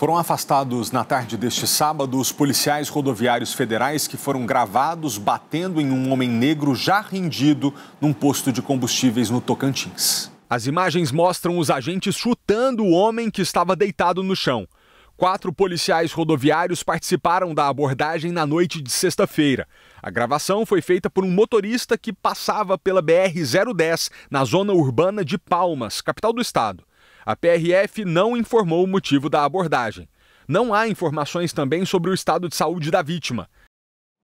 Foram afastados na tarde deste sábado os policiais rodoviários federais que foram gravados batendo em um homem negro já rendido num posto de combustíveis no Tocantins. As imagens mostram os agentes chutando o homem que estava deitado no chão. Quatro policiais rodoviários participaram da abordagem na noite de sexta-feira. A gravação foi feita por um motorista que passava pela BR-010 na zona urbana de Palmas, capital do estado. A PRF não informou o motivo da abordagem. Não há informações também sobre o estado de saúde da vítima.